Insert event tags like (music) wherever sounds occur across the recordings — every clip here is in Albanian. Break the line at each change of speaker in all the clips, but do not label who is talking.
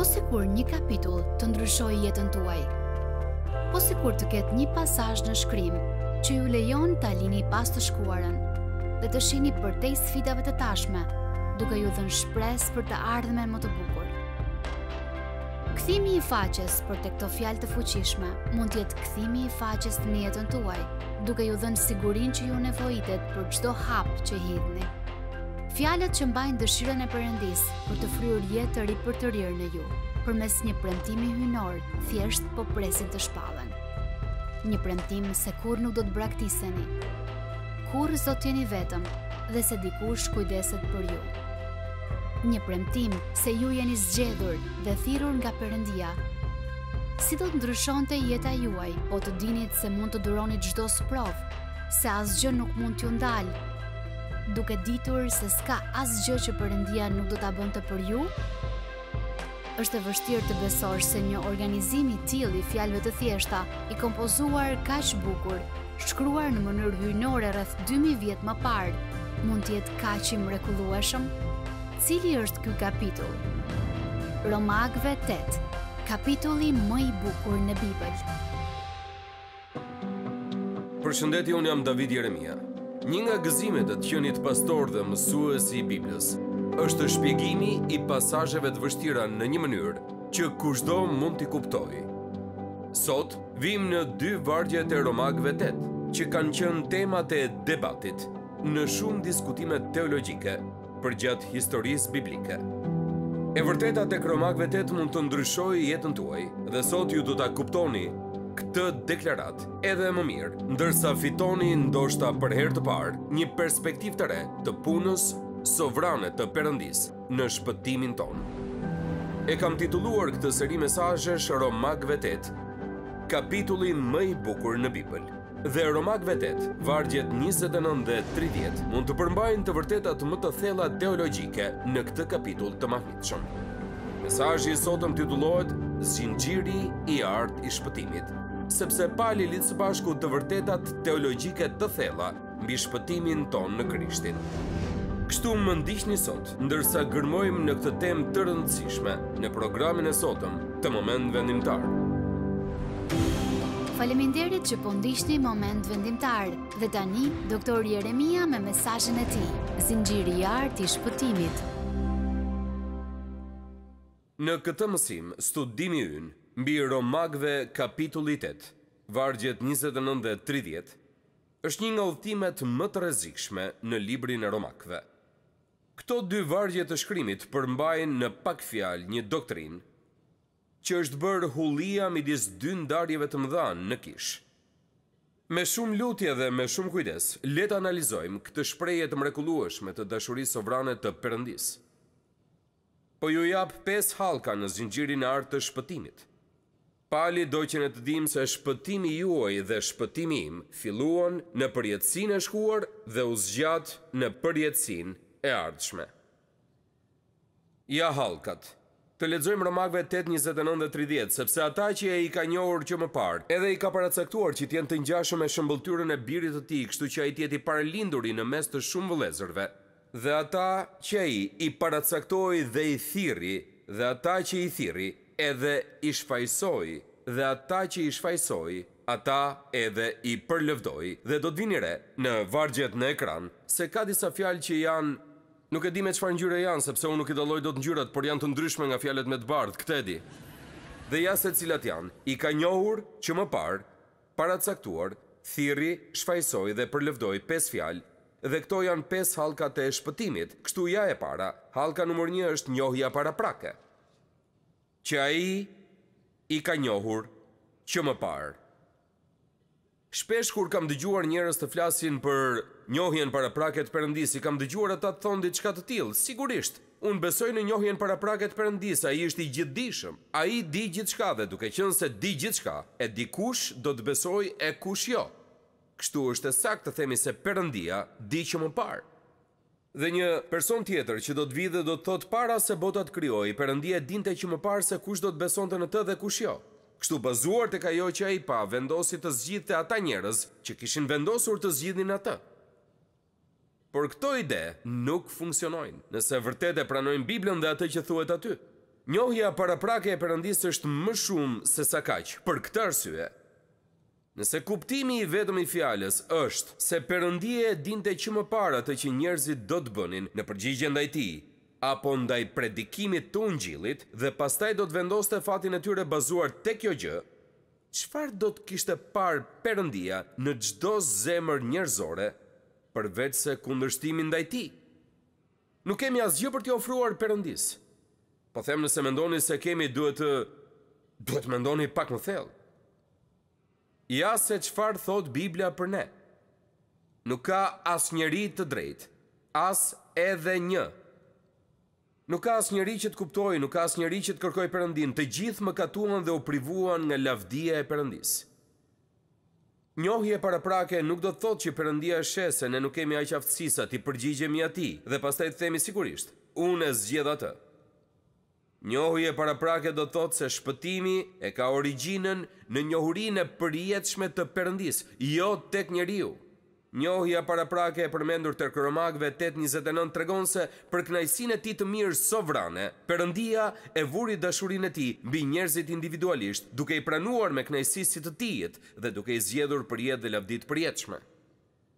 po si kur një kapitull të ndryshoj jetën tuaj, po si kur të ketë një pasaj në shkrim që ju lejon të alini pas të shkuarën dhe të shini për te sfidave të tashme, duke ju dhënë shpres për të ardhme më të bukur. Këthimi i faqes për të këto fjal të fuqishme mund jetë këthimi i faqes të njetën tuaj, duke ju dhënë sigurin që ju nevojitet për qdo hap që hidhni. Fjallet që mbajnë dëshiren e përëndis për të fryur jetë të ripër të rirë në ju, për mes një përëntimi hynor, thjesht po presin të shpallën. Një përëntim se kur nuk do të braktiseni, kur zot jeni vetëm dhe se dikur shkujdeset për ju. Një përëntim se ju jeni zgjedur dhe thirur nga përëndia, si do të ndryshon të jeta juaj, po të dinit se mund të duronit gjdo së provë, se asgjë nuk mund t'ju ndalë, Duke ditur se s'ka asgjë që Perëndia nuk do ta bënte për ju, është e vështirë të besosh se një organizim i tillë i fjalëve të thjeshta, i kompozuar kaq bukur, shkruar në mënyrë hyjnore rreth 2000 vjet më parë, mund të jetë kaq i mrekullueshëm. Cili është ky kapitull? Romakëve 8, kapitulli më i bukur në Bibël.
Përshëndetje, un jam David Jeremia. Një nga gëzimet të tjënit pastor dhe mësues i Biblës, është shpjegimi i pasajëve të vështira në një mënyrë që kushdo mund t'i kuptoj. Sot, vim në dy vargjet e romakve tët, që kanë qënë temat e debatit në shumë diskutimet teologjike për gjatë historisë biblike. E vërtetat e kromakve 8 mund të ndryshoj jetën tuaj, dhe sot ju du t'a kuptoni këtë deklarat edhe më mirë, ndërsa fitoni ndoshta për herë të parë një perspektiv të re të punës sovrane të përëndis në shpëtimin tonë. E kam tituluar këtë seri mesajesh Romak Vetet, kapitullin më i bukur në Bibël. Dhe Romak Vetet, vargjet 29 dhe 30, mund të përmbajnë të vërtetat më të thela teologike në këtë kapitull të maqnitëshëm. i sotëm titulohet Zingjiri i artë i shpëtimit sepse pali së bashku të vërtetat teologjike të thella mbi shpëtimin ton në Krishtin. Kështu më ndisht një sot, ndërsa gërmojmë në këtë tem të rëndësishme në programin e sotëm të moment vendimtar.
Faleminderit që po një moment vendimtar dhe tani doktor Jeremia me mesajën e ti, zingjiri i artë i shpëtimit.
Në këtë mësim, studimi ynë Mbi Romakve kapitulli 8, vargjet 29 dhe 30, është një nga udhëtimet më të rrezikshme në librin e Romakëve. Këto dy vargje të shkrimit përmbajnë në pak fjalë një doktrinë që është bërë hullia midis dy ndarjeve të mëdha në kishë. Me shumë lutje dhe me shumë kujdes, letë analizojmë këtë shprehje të mrekullueshme të dashurisë sovrane të përëndisë. Po ju jap pes halka në zinxhirin e artë të shpëtimit. Pali do që në të dim se shpëtimi juaj dhe shpëtimi im filluan në përjetësin e shkuar dhe uzgjat në përjetësin e ardhshme. Ja halkat, të ledzojmë rëmakve 8.29 30, sepse ata që e i ka njohur që më parë, edhe i ka paracaktuar që tjenë të njashë me shëmbëllturën e birit të ti, kështu që a i tjeti paralinduri në mes të shumë vëlezërve, dhe ata që i i paracaktoj dhe i thiri, dhe ata që i thiri, edhe i shfajsoj dhe ata që i shfajsoj, ata edhe i përlëvdoj. Dhe do të vini re në vargjet në ekran, se ka disa fjalë që janë, nuk e di me çfarë ngjyre janë, sepse unë nuk i dalloj dot ngjyrat, por janë të ndryshme nga fjalët me të bardh, këtë di. Dhe ja se cilat janë. I ka njohur që më parë, para të caktuar, thirri, shfajsoj dhe përlëvdoj pesë fjalë, dhe këto janë pesë hallka të shpëtimit. Kështu ja e para, halka numër 1 është njohja paraprake që a i i ka njohur që më parë. Shpesh kur kam dëgjuar njërës të flasin për njohjen para praket përëndis, i kam dëgjuar ata të thondit që të tilë, sigurisht, unë besoj në njohjen para praket përëndis, a i është i gjithdishëm, a i di gjithka dhe duke qënë se di gjithka, e di kush do të besoj e kush jo. Kështu është e sakt të themi se përëndia di që më parë. Dhe një person tjetër që do të vijë do të thotë para se bota të krijohej, Perëndia dinte që më parë se kush do të besonte në të dhe kush jo. Kështu, bazuar tek ajo që ai pa, vendosi të zgjidhte ata njerëz që kishin vendosur të zgjidhnin atë. Por këto ide nuk funksionojnë, nëse vërtet e pranojnë Biblën dhe atë që thuhet aty. Njohja paraprake e Perëndisë është më shumë se sa kaq, për këtë arsye. Nëse kuptimi i vetëm i fjalës është se Perëndia e dinte që më parë atë që njerëzit do të bënin në përgjigje ndaj tij, apo ndaj predikimit të Ungjillit dhe pastaj do të vendoste fatin e tyre bazuar të kjo gjë, çfarë do të kishte parë Perëndia në çdo zemër njerëzore përveç se kundërshtimin ndaj tij? Nuk kemi asgjë për t'i ofruar Perëndis. Po them nëse mendoni se kemi duhet të duhet mendoni pak më thellë ja se qëfar thot Biblia për ne. Nuk ka as njëri të drejt, as edhe një. Nuk ka as njëri që të kuptoj, nuk ka as njëri që të kërkoj përëndin, të gjithë më katuan dhe u privuan nga lavdia e përëndis. Njohje para prake nuk do të thot që përëndia e shese, ne nuk kemi aqë aftësisa, ti përgjigjemi ati, dhe pastaj të themi sigurisht, unë e zgjeda të. Njohje para prake do thotë se shpëtimi e ka originën në njohurin e përjetëshme të përëndis, jo tek njeriu. Njohja para prake e përmendur të kromakve 8.29 tregon se për knajsin e ti të mirë sovrane, përëndia e vuri dëshurin e ti bi njerëzit individualisht duke i pranuar me knajsisit të tijet dhe duke i zjedhur përjet dhe lavdit përjetëshme.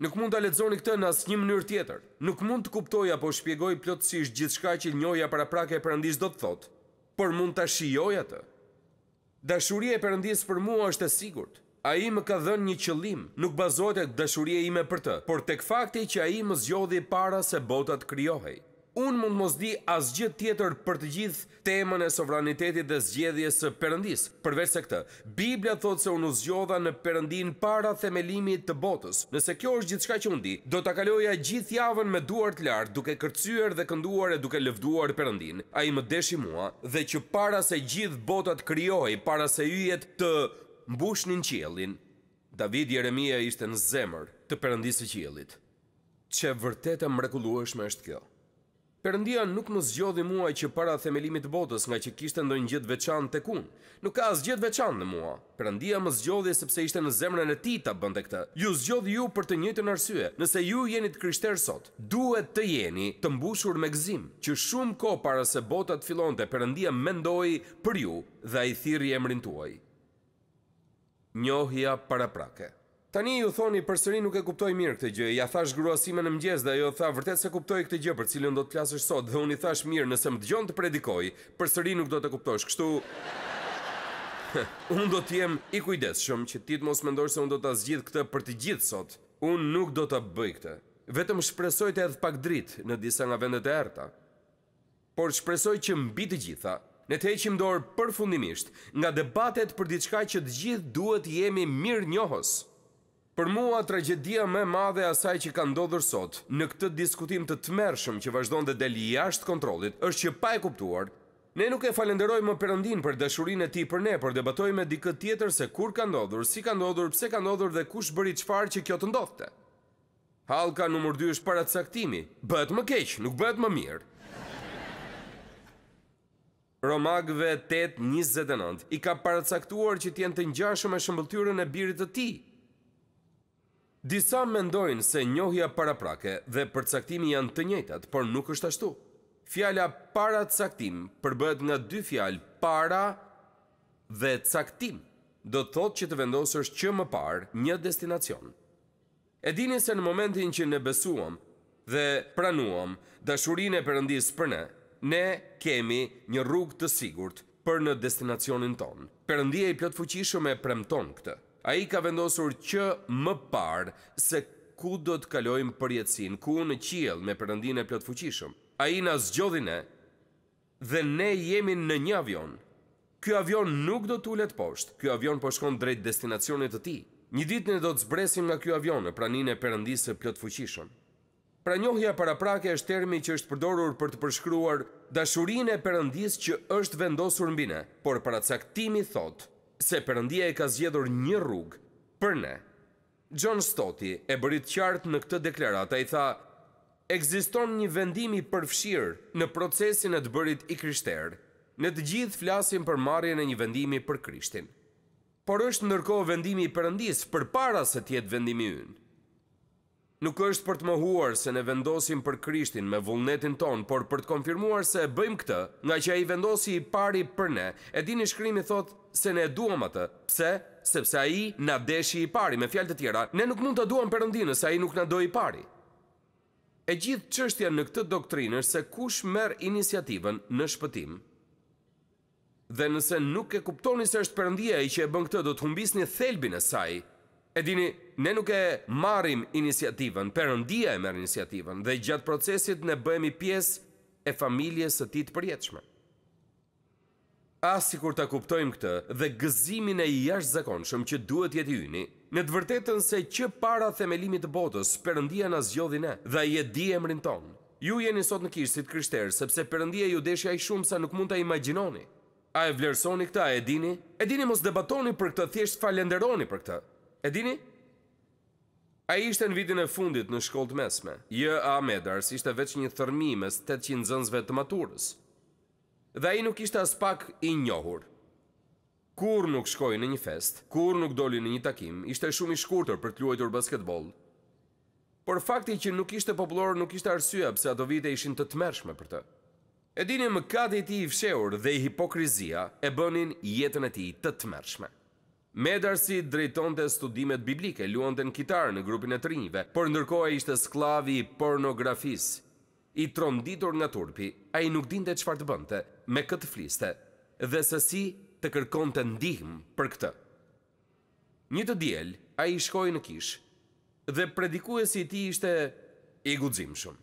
Nuk mund të aletzoni këtë në asë një mënyrë tjetër. Nuk mund të kuptoj apo shpjegoj plotësish gjithë shka që njoja para prake e përëndisht do të thotë, por mund të shijoj atë. Dashurie e përëndisht për mua është e sigurt. A i më ka dhënë një qëllim, nuk e dashurie ime për të, por tek fakti që a i më zgjodhi para se botat kryohej unë mund mos di asgjë tjetër për të gjithë temën e sovranitetit dhe zgjedhjes së Perëndis. Përveç se këtë, Bibla thotë se unë u zgjodha në Perëndin para themelimit të botës. Nëse kjo është gjithçka që unë di, do ta kaloja gjithë javën me duart lart, duke kërcyer dhe kënduar e duke lëvduar Perëndin. Ai më deshi mua dhe që para se gjithë bota të krijohej, para se yjet të mbushnin qiellin, David Jeremia ishte në zemër të Perëndisë së qiellit. Çe vërtet e mrekullueshme është kjo. Perëndia nuk më zgjodhi mua që para themelimit të botës, nga që kishte ndonjë gjithë veçantë tek unë. Nuk ka as gjet veçantë në mua. Perëndia më zgjodhi sepse ishte në zemrën e tij ta bënte këtë. Ju zgjodhi ju për të njëjtën arsye. Nëse ju jeni të krishterë sot, duhet të jeni të mbushur me gzim, që shumë kohë para se bota të fillonte. Perëndia mendoi për ju dhe ai i thirrë emrin tuaj. Njohja paraprake. Tani ju thoni për sëri nuk e kuptoj mirë këtë gjë, ja thash gruasime në mgjes dhe jo tha vërtet se kuptoj këtë gjë për cilën do të flasësh sot dhe unë i thash mirë nëse më dëgjon të predikoj, për sëri nuk do të kuptosh, kështu... (laughs) unë do t'jem i kujdes shumë që ti të mos mendosh se unë do t'as gjithë këtë për të gjithë sot. Unë nuk do t'a bëj këtë. Vetëm shpresoj të edhe pak dritë në disa nga vendet e erta. Por shpresoj që mbi të gjitha, ne të heqim dorë përfundimisht nga debatet për diçka që të gjithë duhet jemi mirë njohës. Për mua, tragedia me madhe asaj që ka ndodhër sot, në këtë diskutim të tmershëm që vazhdojnë dhe deli jashtë kontrolit, është që pa e kuptuar, ne nuk e falenderoj më përëndin për dëshurin e ti për ne, për debatoj me dikët tjetër se kur ka ndodhër, si ka ndodhër, pse ka ndodhër dhe kush bëri qfarë që kjo të ndodhëte. Halka nëmër 2 është para të saktimi, bët më keqë, nuk bët më mirë. Romagve 8.29 i ka paracaktuar që t'jen të njashëm e shëmbëllëtyrën e birit të ti, Disa mendojnë se njohja para prake dhe përcaktimi janë të njëtat, por nuk është ashtu. Fjalla para të caktim përbëhet nga dy fjallë para dhe të caktim, do të thot që të vendosë është që më parë një destinacion. E dini se në momentin që në besuam dhe pranuam dashurin e përëndis për ne, ne kemi një rrug të sigurt për në destinacionin tonë. Përëndia i pjotë fuqishëm e premton këtë a i ka vendosur që më parë se ku do të kalojmë përjetësin, ku në qiel me përëndin e plotë fuqishëm. A i nga zgjodhine dhe ne jemi në një avion. Kjo avion nuk do të poshtë, kjo avion po shkon drejt destinacionit të ti. Një dit në do të zbresim nga kjo avion në pranin e përëndis e plotë fuqishëm. Pra njohja para prake është termi që është përdorur për të përshkruar dashurin e përëndis që është vendosur në bine, por para caktimi thotë se përëndia e ka zgjedhur një rrugë për ne. John Stoti e bërit qartë në këtë deklarata i tha, egziston një vendimi përfshirë në procesin e të bërit i kryshterë, në të gjithë flasim për marjen e një vendimi për kryshtin. Por është nërko vendimi i përëndisë për para se tjetë vendimi ynë. Nuk është për të mohuar se ne vendosim për Krishtin me vullnetin ton, por për të konfirmuar se bëjmë këtë, nga që ai vendosi i pari për ne. E dini shkrimi thot se ne duam atë. Pse? Sepse ai na deshi i pari. Me fjalë të tjera, ne nuk mund ta duam Perëndin nëse ai nuk na do i pari. E gjithë çështja në këtë doktrinë është se kush merr iniciativën në shpëtim. Dhe nëse nuk e kuptoni se është Perëndia ai që e bën këtë, do të humbisni thelbin e saj E dini, ne nuk e marim inisiativën, përëndia e marim inisiativën, dhe gjatë procesit ne bëjmë i piesë e familje së ti të përjetëshme. Asi kur të kuptojmë këtë dhe gëzimin e i ashtë që duhet jetë yni, në të vërtetën se që para themelimit të botës, përëndia në zgjodhine dhe i e di e mërin tonë. Ju jeni sot në kishë si të kryshterë, sepse përëndia ju deshe a i shumë sa nuk mund të imaginoni. A e vlerësoni këta, e dini? E dini mos debatoni për këtë, thjesht falenderoni për këtë. E dini? A i shte në vitin e fundit në shkollë të mesme. Jë a medars ishte veç një thërmi me 800 zënzve të maturës. Dhe a i nuk ishte as pak i njohur. Kur nuk shkoj në një fest, kur nuk doli në një takim, ishte shumë i shkurëtër për të luajtur basketbol. Por fakti që nuk ishte popullor nuk ishte arsye pëse ato vite ishin të të mërshme për të. E dini më kati ti i fsheur dhe i hipokrizia e bënin jetën e ti të të mërshme. Medarsi drejtonte studimet biblike, luante në kitarë në grupin e të rinjve, por ndërkohë ishte sklavi i pornografisë. I tronditur nga turpi, ai nuk dinte çfarë të bënte me këtë fliste dhe se si të kërkonte ndihmë për këtë. Një të diel, a i shkoj në kish, dhe predikuesi si ti ishte i gudzim shumë.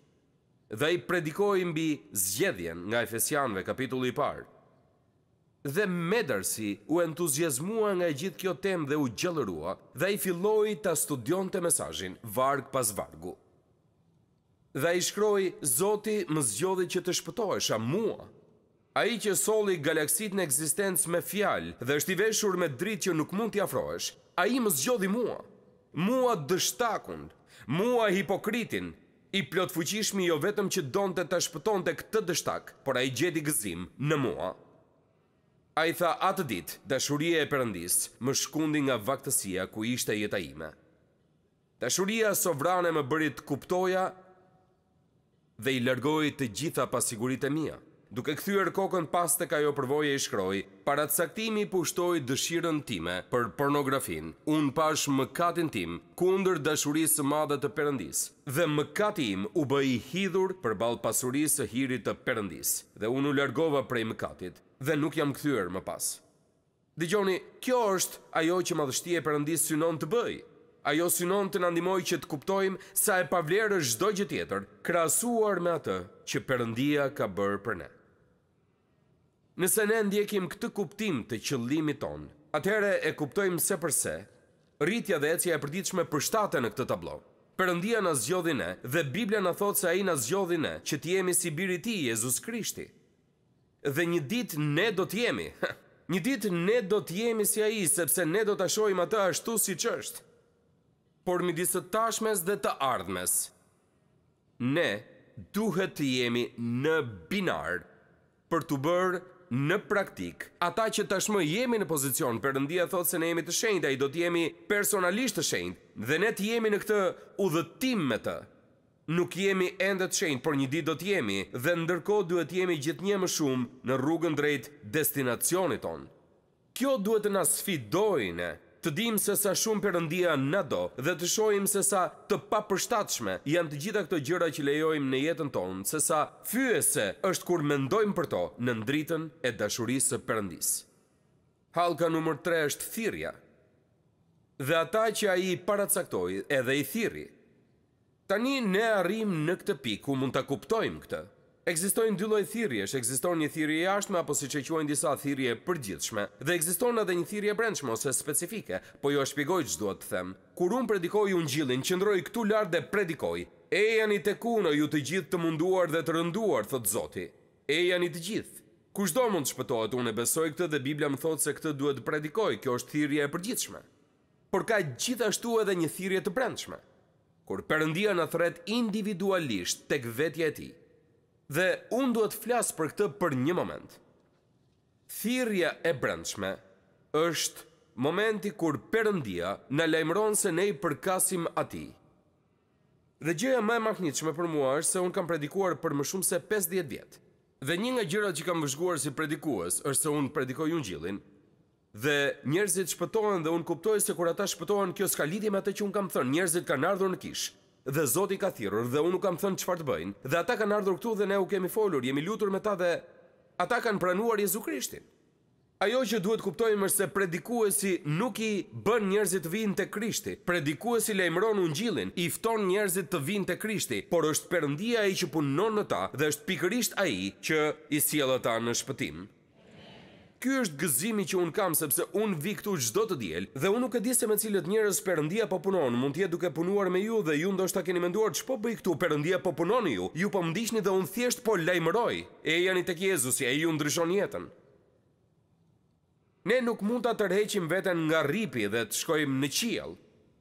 Dhe i predikoj mbi zgjedhjen nga Efesianve kapitulli parë, Dhe Medersi u entuziasmua nga gjithë kjo tem dhe u gjëllërua dhe i filloi të studion të mesajin varg pas vargu. Dhe i shkroj, Zoti më zgjodhi që të shpëtoesha mua. A i që soli galaksit në eksistencë me fjalë dhe është i veshur me dritë që nuk mund t'ja afrohesh, a i më zgjodhi mua. Mua dështakun, mua hipokritin, i plot fuqishmi jo vetëm që donë të të shpëton të këtë dështak, por a i gjedi gëzim në mua. A i tha atë dit, dashuria e përëndist më shkundi nga vaktësia ku ishte jeta ime. Dashuria sovrane më bërit kuptoja dhe i lërgoj të gjitha pasigurit e mija, duke këthyër kokën pas të kajo përvoje i shkroj, para të saktimi pushtoj dëshirën time për pornografin, unë pash më katin tim kunder dashurisë madhe të përëndisë dhe më im u bëj hidhur për bal pasurisë hirit të përëndisë dhe unë u lërgova prej më katit, dhe nuk jam këthyër më pas. Digjoni, kjo është ajo që madhështi e përëndisë synon të bëj. Ajo synon të nëndimoj që të kuptojmë sa e pavlerë është doj që tjetër, krasuar me atë që përëndia ka bërë për ne. Nëse ne ndjekim këtë kuptim të qëllimi tonë, atëhere e kuptojmë se përse, rritja dhe ecija e përdiqme përshtate në këtë tablo. Përëndia në zgjodhine dhe Biblia në thotë se a i në zgjodhine që t'jemi si biriti Jezus Krishti. Dhe një ditë ne do të jemi. (laughs) Një ditë ne do të jemi si ai, sepse ne do ta shohim atë ashtu si ç'është. Por midis të tashmes dhe të ardhmes. Ne duhet të jemi në binar për të bërë në praktik. Ata që tashmë jemi në pozicion, Perëndia thot se ne jemi të shenjtë, ai do të jemi personalisht të shenjtë. Dhe ne të jemi në këtë udhëtim me të nuk jemi endë të shenjë, por një ditë do të jemi dhe ndërkohë duhet jemi jemi gjithnjë më shumë në rrugën drejt destinacionit tonë. Kjo duhet të na sfidojë të dimë se sa shumë Perëndia na do dhe të shohim se sa të papërshtatshme janë të gjitha këto gjëra që lejojmë në jetën tonë, se sa fyese është kur mendojmë për to në ndritën e dashurisë së Perëndis. Halka numër 3 është thirrja. Dhe ata që ai paracaktoi edhe i thirri, Tani ne arrim në këtë pikë ku mund ta kuptojmë këtë. Ekzistojnë dy lloj thirrjesh, ekziston një thirrje e jashtme apo siç e quajnë disa thirrje përgjithshme, dhe ekziston edhe një thirrje brendshme ose specifike, po ju e shpjegoj ç'do të them. Kur un predikoj ungjillin, qëndroj këtu lart dhe predikoj. E jani të kuno, ju të gjithë të munduar dhe të rënduar, thot Zoti. E jani të gjithë. Kushdo do mund të shpëtohet, unë e besoj këtë dhe Bibla më thot se këtë duhet të predikoj, kjo është thirje e përgjithshme. Por ka gjithashtu edhe një thirrje të brendshme kur përëndia në thret individualisht të këvetje ti. Dhe unë duhet flasë për këtë për një moment. Thirja e brendshme është momenti kur përëndia në lajmëron se ne i përkasim ati. Dhe gjëja më e makniqme për mua është se unë kam predikuar për më shumë se 50 vjetë. Dhe një nga gjërat që kam vëzhguar si predikues është se unë predikoj unë gjillin, Dhe njerëzit shpëtohen dhe unë kuptojë se kur ata shpëtohen, kjo s'ka lidhje me atë që unë kam thënë. Njerëzit kanë ardhur në kishë dhe Zoti ka thirrur dhe unë kam thënë çfarë të bëjnë. Dhe ata kanë ardhur këtu dhe ne u kemi folur, jemi lutur me ta dhe ata kanë pranuar Jezu Krishtin. Ajo që duhet kuptojmë është se predikuesi nuk i bën njerëzit të vinë te Krishti. Predikuesi lajmëron Ungjillin, i fton njerëzit të vinë te Krishti, por është Perëndia ai që punon në ta dhe është pikërisht ai që i sjell ata në shpëtim. Ky është gëzimi që un kam sepse un vi këtu çdo të diel dhe un nuk e di se me cilët njerëz Perëndia po punon. Mund të jetë duke punuar me ju dhe ju ndoshta keni menduar ç'po bëj këtu Perëndia po punon ju. Ju po mndiqni dhe un thjesht po lajmëroj. E jani tek Jezusi, ai ju ndryshon jetën. Ne nuk mund ta tërheqim veten nga ripi dhe të shkojmë në qiell.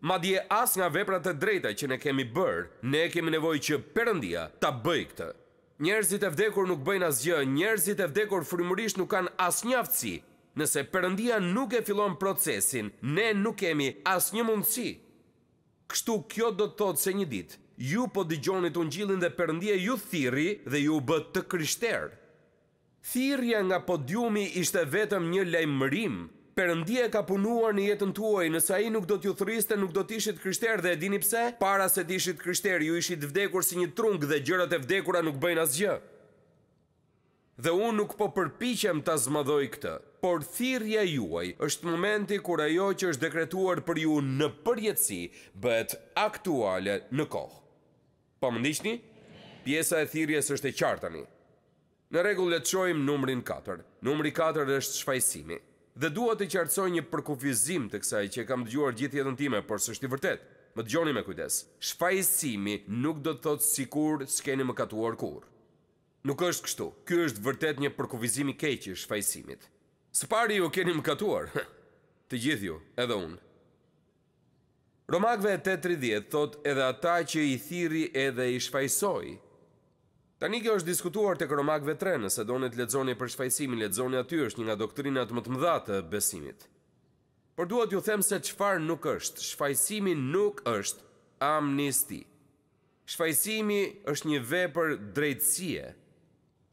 Madje as nga veprat e drejta që ne kemi bër, ne kemi nevojë që Perëndia ta bëj këtë njerëzit e vdekur nuk bëjnë asgjë, njerëzit e vdekur frymërisht nuk kanë asnjë aftësi. Nëse Perëndia nuk e fillon procesin, ne nuk kemi asnjë mundësi. Kështu kjo do të thotë se një ditë ju po dëgjoni unë gjilin dhe Perëndia ju thiri dhe ju bë të krishterë. Thirrja nga podiumi ishte vetëm një lajmërim, Perëndia ka punuar në jetën tuaj, nëse ai nuk do t'ju thriste, nuk do t'ishit krishterë dhe e dini pse? Para se t'ishit krishterë, ju ishit vdekur si një trunk dhe gjërat e vdekura nuk bëjnë asgjë. Dhe unë nuk po përpiqem ta zmadhoj këtë, por thirrja juaj është momenti kur ajo që është dekretuar për ju në përjetësi bëhet aktuale në kohë. Po më ndiqni? Pjesa e thirrjes është e qartë tani. Në rregull le të shohim numrin 4. Numri 4 është shfaqësimi dhe dua të qartësoj një përkufizim të kësaj që kam dëgjuar gjithë jetën time, por s'është i vërtetë. Më dëgjoni me kujdes. Shfaqësimi nuk do të thotë sikur s'keni mëkatuar kurrë. Nuk është kështu. Ky është vërtet një përkufizim i keq i shfaqësimit. Së pari ju keni mëkatuar. (laughs) Të gjithë ju, edhe unë. Romakve 8.30 thot edhe ata që i thiri edhe i shfajsoj, Tani kjo është diskutuar të kromakve tre, nëse do në të ledzoni për shfajsimi, ledzoni aty është një nga doktrinat më të mëdha të besimit. Por duhet ju them se qëfar nuk është, shfajsimi nuk është amnisti. Shfajsimi është një vepër drejtsie.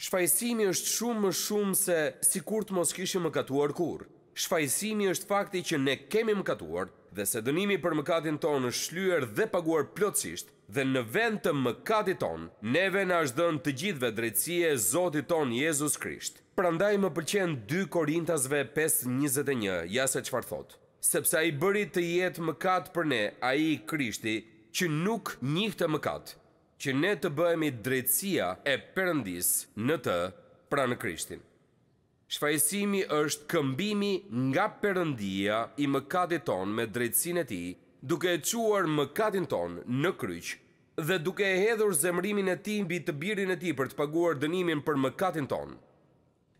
Shfajsimi është shumë më shumë se si kur të mos kishim më katuar kur. Shfajsimi është fakti që ne kemi më katuar dhe se dënimi për mëkatin tonë është shlyer dhe paguar plotësisht dhe në vend të mëkatit ton, neve na është dhënë të gjithëve drejtësia e Zotit ton Jezus Krisht. Prandaj më pëlqen 2 Korintasve 5:21, ja se çfarë thot. Sepse ai bëri të jetë mëkat për ne, ai Krishti, që nuk njihte mëkat, që ne të bëhemi drejtësia e Perëndis në të pranë Krishtin. Shfajsimi është këmbimi nga Perëndia i mëkatit ton me drejtsinë e tij duke e quar më katin ton në kryq dhe duke e hedhur zemrimin e ti mbi të birin e ti për të paguar dënimin për më katin ton.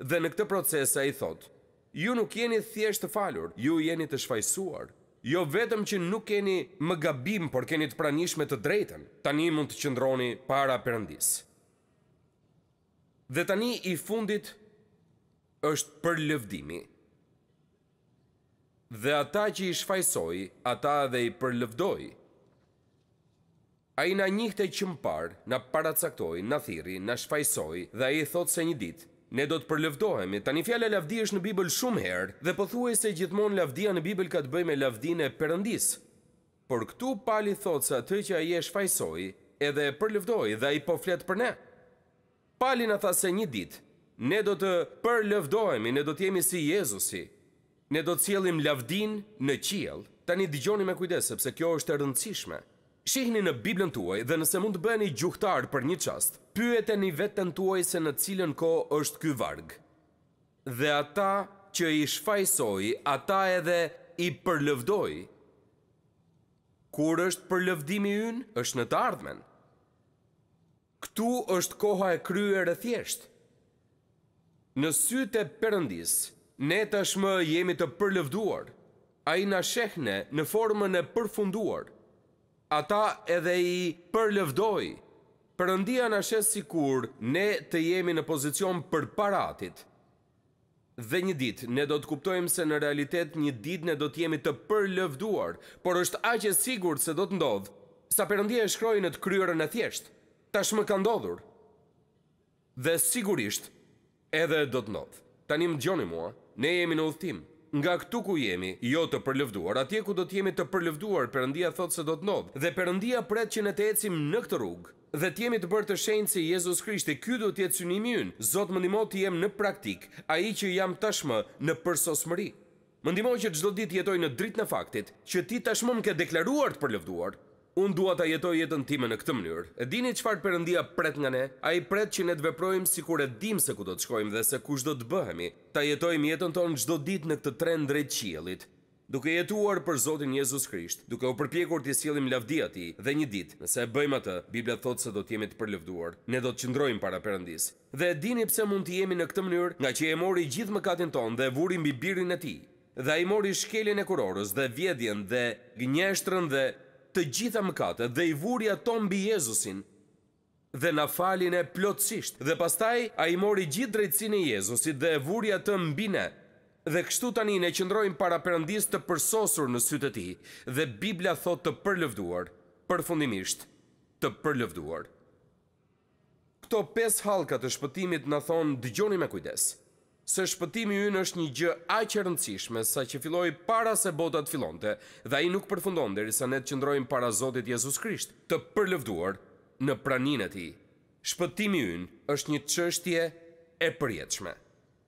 Dhe në këtë proces a i thot, ju nuk jeni thjesht të falur, ju jeni të shfajsuar, jo vetëm që nuk keni më gabim, por keni të pranishme të drejten, tani mund të qëndroni para përëndis. Dhe tani i fundit është për lëvdimi dhe ata që i shfajsoj, ata dhe i përlëvdoj. A i na njihte që më parë, na paracaktoj, na thiri, na shfajsoj, dhe a i thotë se një ditë, ne do të përlëvdohemi, tani fjale lavdi është në Bibël shumë herë, dhe pëthuaj se gjithmonë lavdia në Bibël ka të bëj me lavdine e përëndisë. Por këtu pali thotë se atë që a i e shfajsoj, edhe e përlëvdoj, dhe a i po flet për ne. Pali na tha se një ditë, ne do të përlëvdohemi, ne do të jemi si Jezusi, Ne do të cilim lavdin në qiel, ta një digjoni me kujdes, sepse kjo është e rëndësishme. Shihni në Biblën të uaj dhe nëse mund të bëni gjuhtar për një qast, pyet e një vetën të uaj se në cilën ko është ky varg. Dhe ata që i shfajsoj, ata edhe i përlëvdoj. Kur është përlëvdimi yn, është në të ardhmen. Këtu është koha e kryer e thjesht. Në sytë e përëndisë, Ne tashmë jemi të përlëvduar. A i në shekhne në formën e përfunduar. Ata edhe i përlëvdoj. Përëndia në shesë si kur ne të jemi në pozicion për paratit. Dhe një dit, ne do të kuptojmë se në realitet një dit ne do të jemi të përlëvduar, por është aqe sigur se do të ndodhë, sa përëndia e shkrojnë të kryërën e thjeshtë, tashmë ka ndodhur. Dhe sigurisht, edhe do të ndodhë. Tanim gjoni mua ne jemi në udhtim. Nga këtu ku jemi, jo të përlëvduar, atje ku do të jemi të përlëvduar, Perëndia thotë se do të ndodh. Dhe Perëndia pret që ne të ecim në këtë rrugë dhe të jemi të bërë të shenjtë si Jezu Krishti. Ky do të jetë synimi ynë. Zot më ndihmo të jem në praktik, ai që jam tashmë në përsosmëri. Më ndihmo që çdo ditë jetoj në dritën e faktit që ti tashmë më ke deklaruar të përlëvduar. Unë dua ta jetoj jetën time në këtë mënyrë. E dini çfarë Perëndia pret nga ne? Ai pret që ne të veprojmë sikur e dim se ku do të shkojmë dhe se kush do të bëhemi. Ta jetojmë jetën tonë çdo ditë në këtë tren drejt qiellit. Duke jetuar për Zotin Jezus Krisht, duke u përpjekur të sjellim lavdi atij dhe një ditë, nëse e bëjmë atë, Bibla thotë se do të jemi të përlëvduar. Ne do të qëndrojmë para Perëndis. Dhe e dini pse mund të jemi në këtë mënyrë? Nga që e mori gjithë mëkatin ton dhe e vuri mbi birin e tij. Dhe ai mori shkeljen e kurorës dhe vjedhjen dhe gënjeshtrën dhe të gjitha mëkatet dhe i vuri ato mbi Jezusin dhe na falin e plotësisht. Dhe pastaj ai mori gjithë drejtsinë e Jezusit dhe e vuri atë mbi ne. Dhe kështu tani ne qëndrojmë para Perëndisë të përsosur në sytë e tij dhe Bibla thot të përlëvduar, përfundimisht të përlëvduar. Këto pesë hallka të shpëtimit na thon dëgjoni me kujdes se shpëtimi ynë është një gjë aq e rëndësishme sa që filloi para se bota të fillonte dhe ai nuk përfundon derisa ne të qëndrojmë para Zotit Jezus Krisht, të përlëvduar në praninë i tij. Shpëtimi ynë është një çështje e përjetshme.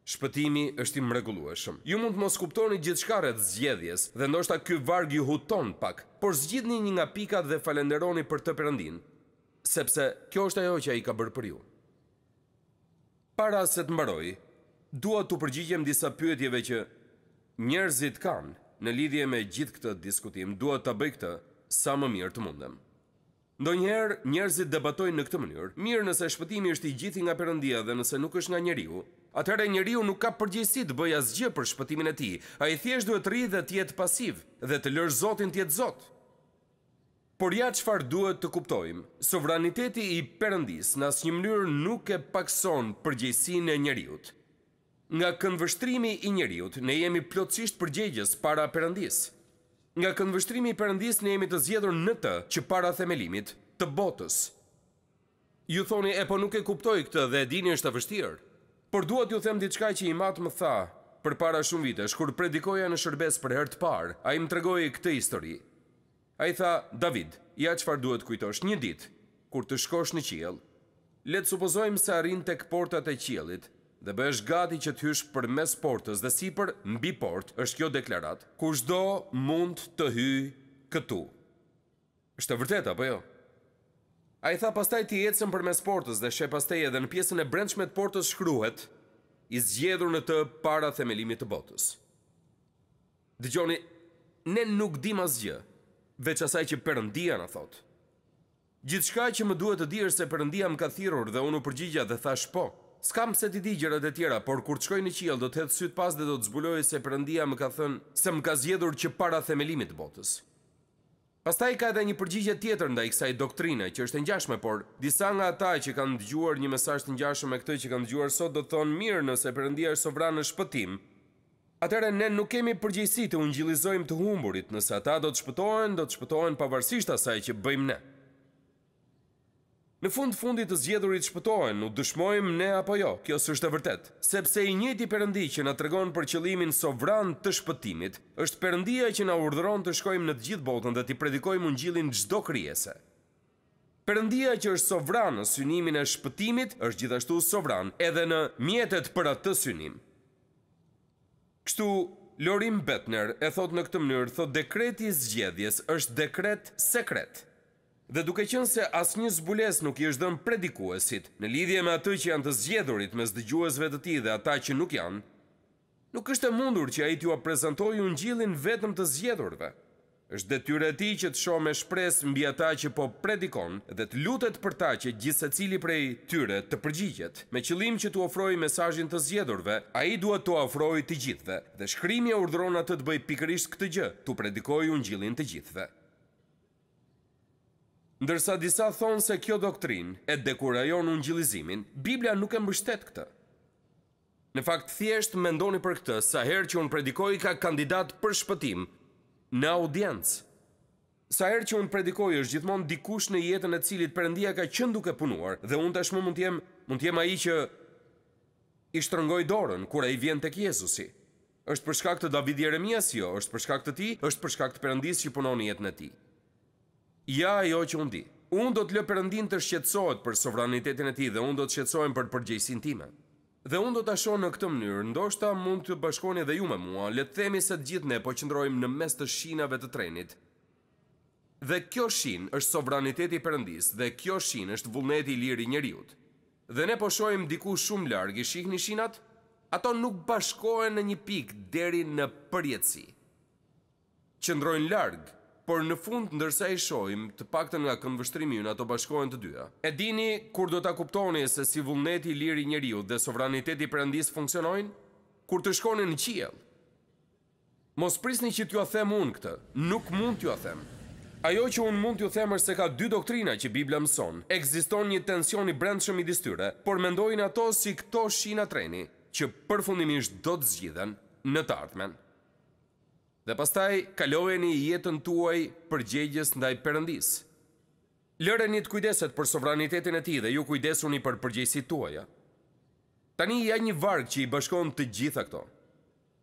Shpëtimi është i mrekullueshëm. Ju mund të mos kuptoni gjithçka rreth zgjedhjes, dhe ndoshta ky varg ju huton pak, por zgjidhni një nga pikat dhe falenderoni për të Perëndin, sepse kjo është ajo që ai ka bërë për ju. Para se të mbaroj, dua të përgjigjem disa pyetjeve që njerëzit kanë në lidhje me gjithë këtë diskutim, dua ta bëj këtë sa më mirë të mundem. Ndonjëherë njerëzit debatojnë në këtë mënyrë. Mirë, nëse shpëtimi është i gjithë nga Perëndia dhe nëse nuk është nga njeriu, atëherë njeriu nuk ka përgjegjësi të bëj asgjë për shpëtimin e tij. Ai thjesht duhet të rri dhe të jetë pasiv dhe të lërë Zotin të jetë Zot. Por ja çfarë duhet të kuptojmë? Sovraniteti i Perëndis në asnjë mënyrë nuk e pakson përgjegjësinë e njeriu. Nga këndvështrimi i njeriut, ne jemi plotësisht përgjegjës para përëndis. Nga këndvështrimi i përëndis, ne jemi të zjedhur në të që para themelimit të botës. Ju thoni, e po nuk e kuptoj këtë dhe dini është të vështirë. Por duat ju them diçka që i matë më tha, për para shumë vitesh, kur predikoja në shërbes për herë të parë, a i më tregoj këtë histori. A i tha, David, ja qëfar duhet kujtosh një ditë, kur të shkosh në qiel, letë supozojmë se arin të këportat e qielit, dhe bësh gati që t'hysh për mes portës dhe si për mbi portë, është kjo deklarat, kush do mund të hy këtu. të vërteta, për jo? A i tha pastaj t'i jetësën për mes portës dhe shepastej edhe në pjesën e brendshme të portës shkruhet, i zgjedhur në të para themelimit të botës. Dëgjoni, ne nuk dim asgjë, veç asaj që përëndia në thotë. Gjithë shka që më duhet të dirë se përëndia më ka thirur dhe unë u përgjigja dhe thash po, s'kam se ti di gjërat e tjera, por kur të shkoj në qiell do të hedh syt pas dhe do të zbuloj se Perëndia më ka thënë se më ka zgjedhur që para themelimit të botës. Pastaj ka edhe një përgjigje tjetër ndaj kësaj doktrine, që është e ngjashme, por disa nga ata që kanë dëgjuar një mesazh të ngjashëm me këtë që kanë dëgjuar sot do të thonë mirë nëse Perëndia është sovran në shpëtim. Atëherë ne nuk kemi përgjegjësi të ungjillizojmë të humburit, nëse ata do të shpëtohen, do të shpëtohen pavarësisht asaj që bëjmë ne. Në fund fundit të zgjedhurit shpëtohen, u dëshmojmë ne apo jo, kjo së është e vërtet. Sepse i njëti përëndi që në tregon për qëlimin sovran të shpëtimit, është përëndia që në urdhëron të shkojmë në të gjithë botën dhe të i predikojmë në gjilin gjdo kryese. Përëndia që është sovran në synimin e shpëtimit, është gjithashtu sovran edhe në mjetet për atë të synim. Kështu, Lorim Betner e thot në këtë mënyrë, thot dekreti zgjedhjes është dekret Dhe duke qënë se asnjë zbules nuk i është dhënë predikuesit në lidhje me atë që janë të zgjedhurit me zdëgjuesve të ti dhe ata që nuk janë, nuk është e mundur që a i t'ju a prezentoj unë gjilin vetëm të zgjedhurve. është t'yre ti që të shome shpres mbi ata që po predikon dhe të lutet për ta që gjithë se cili prej tyre të përgjigjet. Me qëlim që t'u ofroj mesajin të zgjedhurve, a i duhet t'u ofroj të gjithve dhe shkrimja urdrona të të bëj pikërisht këtë gjë, t'u predikoj unë gjilin të gjithve. Ndërsa disa thonë se kjo doktrin e dekurajon unë gjilizimin, Biblia nuk e mbështet këtë. Në fakt thjesht me ndoni për këtë sa herë që unë predikoj ka kandidat për shpëtim në audiencë. Sa herë që unë predikoj është gjithmonë dikush në jetën e cilit përëndia ka qënë duke punuar dhe unë tashmë mund t'jem mund t'jem a i që i shtërëngoj dorën kura i vjen të kjezusi. është përshka të David Jeremias jo, është përshka të ti, është përshka të përëndis që punon në jetën e ti. Ja ajo që unë di. Unë do të lë përëndin të shqetsohet për sovranitetin e ti dhe unë do të shqetsohen për përgjëjsin time. Dhe unë do të asho në këtë mënyrë, ndoshta mund të bashkoni dhe ju me mua, le të themi se të gjithë ne po qëndrojmë në mes të shinave të trenit. Dhe kjo shin është sovraniteti përëndis dhe kjo shin është vullneti liri njëriut. Dhe ne po shojmë diku shumë largë i shikë një shinat, ato nuk bashkojnë në një pikë deri në përjetësi. Qëndrojnë largë por në fund ndërsa i shohim të paktën nga këmbëvështrimi ynë ato bashkohen të dyja. E dini kur do ta kuptoni se si vullneti i lirë i njeriu dhe sovraniteti i Perëndis funksionojnë? Kur të shkoni në qiell. Mos prisni që t'ju a them unë këtë, nuk mund t'ju a them. Ajo që unë mund t'ju them është se ka dy doktrina që Bibla mëson. Ekziston një tension i brendshëm midis tyre, por mendojnë ato si këto shina treni, që përfundimisht do të zgjidhen në të ardhmen dhe pastaj i jetën tuaj përgjegjës ndaj përëndis. Lërën i të kujdeset për sovranitetin e ti dhe ju kujdesuni për përgjegjësit tuaja. Tani ja një varkë që i bashkon të gjitha këto.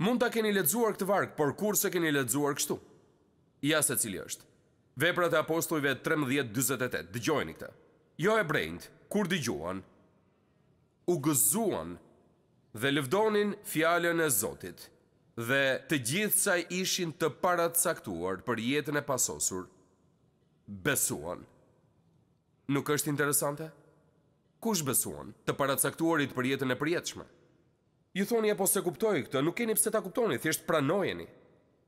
Mund të keni ledzuar këtë varkë, por kur se keni ledzuar kështu? Ja se cili është. Veprat e apostojve 13.28, dëgjojni këta. Jo e brejnët, kur dëgjuan, u gëzuan dhe lëvdonin fjallën e Zotit dhe të gjithë saj ishin të parat saktuar për jetën e pasosur, besuan. Nuk është interesante? Kush besuan të parat saktuarit për jetën e përjetëshme? Ju thoni apo se kuptoj këtë, nuk keni pse ta kuptoni, thjesht pranojeni.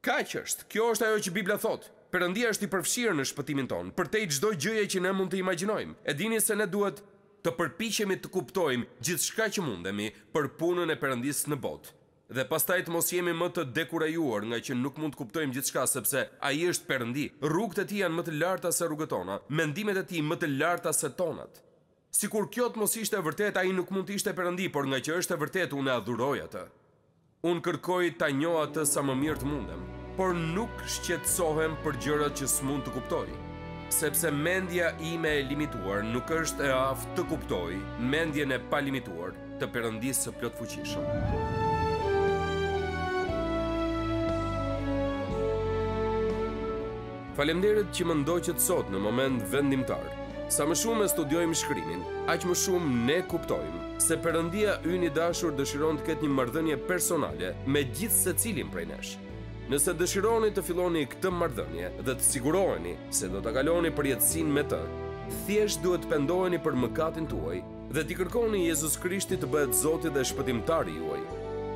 Ka është, kjo është ajo që Biblia thotë. Perëndia është i përfshirë në shpëtimin tonë, për te i gjdoj gjëje që ne mund të imaginojmë. E dini se ne duhet të përpichemi të kuptojmë gjithë shka që mundemi për punën e përëndis në botë dhe pastaj të mos jemi më të dekurajuar nga që nuk mund të kuptojmë gjithçka sepse ai është perëndi. Rrugët e tij janë më të larta se rrugët tona, mendimet e tij më të larta se tonat. Sikur kjo të mos ishte vërtet, ai nuk mund të ishte perëndi, por nga që është e vërtet unë adhuroj atë. Unë kërkoj ta njoh atë sa më mirë të mundem, por nuk shqetësohem për gjërat që s'mund të kuptoj sepse mendja ime e limituar nuk është e aftë të kuptoj mendjen e palimituar të perëndisë së plot fuqishëm. Falemderit që më ndoqët sot në moment vendimtar. Sa më shumë e studiojmë shkrimin, aq më shumë ne kuptojmë se përëndia yn i dashur dëshiron të këtë një mardhënje personale me gjithë se cilin prej nesh. Nëse dëshironi të filoni këtë mardhënje dhe të siguroheni se do të kaloni për jetësin me të, thjesht duhet të pendoheni për mëkatin tuaj dhe t'i kërkoni Jezus Krishti të bëhet Zoti dhe shpëtimtari juaj.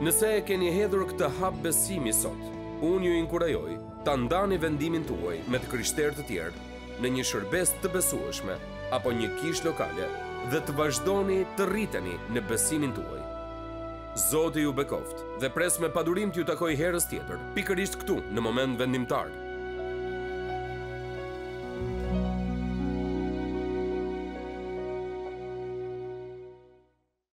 Nëse e keni hedhur këtë hap besimi sot, Unë ju inkurajoj të ndani vendimin të uaj me të kryshter të tjerë në një shërbes të besueshme apo një kish lokale dhe të vazhdoni të rriteni në besimin të uaj. Zoti ju bekoft dhe pres me padurim të ju takoj herës tjetër, pikërisht këtu në moment vendimtarë.